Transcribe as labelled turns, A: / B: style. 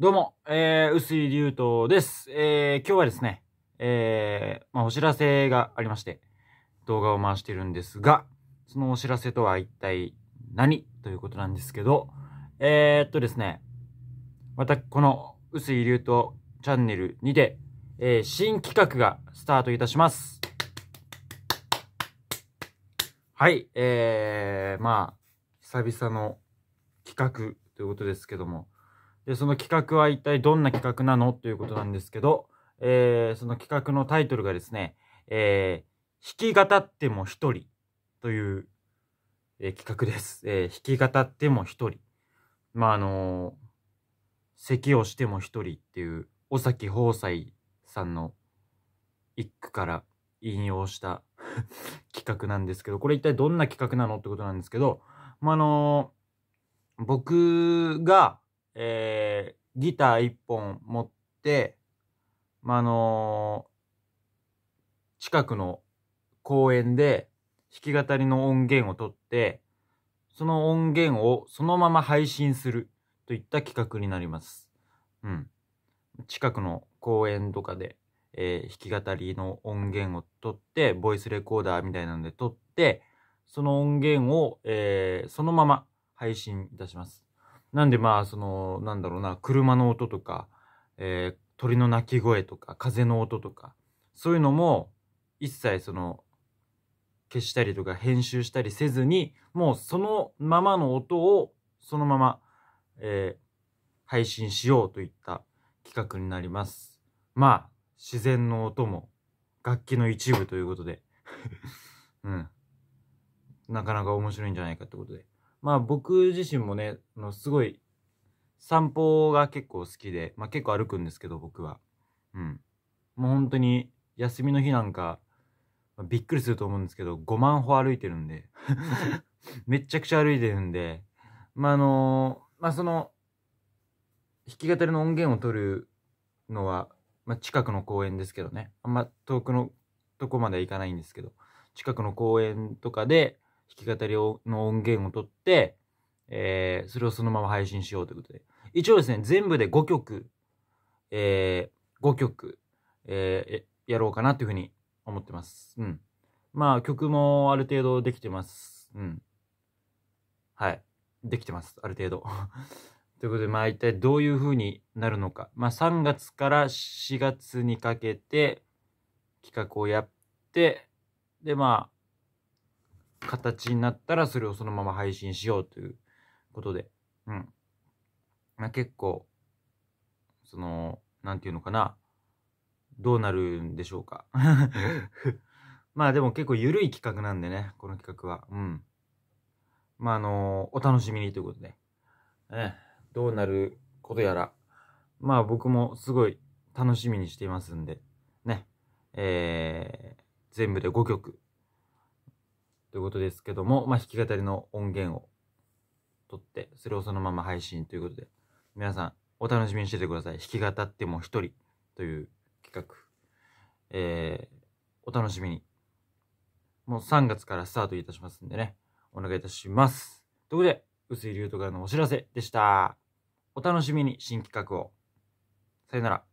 A: どうも、えー、薄井竜斗です。えー、今日はですね、えー、まあ、お知らせがありまして、動画を回してるんですが、そのお知らせとは一体何ということなんですけど、えー、っとですね、またこの薄井竜斗チャンネルにて、えー、新企画がスタートいたします。はい、えー、まあ、久々の企画ということですけども、で、その企画は一体どんな企画なのということなんですけど、えー、その企画のタイトルがですね、えー、弾き語っても一人という、えー、企画です。えー、弾き語っても一人。まあ、あのー、咳をしても一人っていう、尾崎放斎さんの一句から引用した 企画なんですけど、これ一体どんな企画なのってことなんですけど、まあ、あのー、僕が、えー、ギター1本持って、まあ、のー、近くの公園で弾き語りの音源を取って、その音源をそのまま配信するといった企画になります。うん。近くの公園とかで、えー、弾き語りの音源を取って、ボイスレコーダーみたいなので取って、その音源を、えー、そのまま配信いたします。なんでまあ、その、なんだろうな、車の音とか、えー、鳥の鳴き声とか、風の音とか、そういうのも、一切その、消したりとか編集したりせずに、もうそのままの音を、そのまま、えー、配信しようといった企画になります。まあ、自然の音も楽器の一部ということで うん。なかなか面白いんじゃないかってことで。まあ僕自身もね、のすごい散歩が結構好きで、まあ結構歩くんですけど僕は。うん。もう本当に休みの日なんか、まあ、びっくりすると思うんですけど、5万歩歩いてるんで めちゃくちゃ歩いてるんで、まああのー、まあその、弾き語りの音源を取るのは、まあ近くの公園ですけどね。あんま遠くのとこまでは行かないんですけど、近くの公園とかで、弾き語りの音源を取って、えー、それをそのまま配信しようということで。一応ですね、全部で5曲、えー、5曲、えー、やろうかなというふうに思ってます。うん。まあ、曲もある程度できてます。うん。はい。できてます。ある程度。ということで、まあ一体どういう風になるのか。まあ3月から4月にかけて企画をやって、でまあ形になったらそれをそのまま配信しようということで、うん。まあ、結構、その、なんていうのかな、どうなるんでしょうか まあでも結構緩い企画なんでね、この企画は。うん。まああのお楽しみにということで。ね、どうなることやら。まあ僕もすごい楽しみにしていますんで、ね。えー、全部で5曲ということですけども、まあ、弾き語りの音源を取って、それをそのまま配信ということで、皆さんお楽しみにしててください。弾き語っても一人という企画。えー、お楽しみに。もう3月からスタートいたしますんでね、お願いいたします。ということで、薄井竜斗からのお知らせでした。お楽しみに、新企画を。さよなら。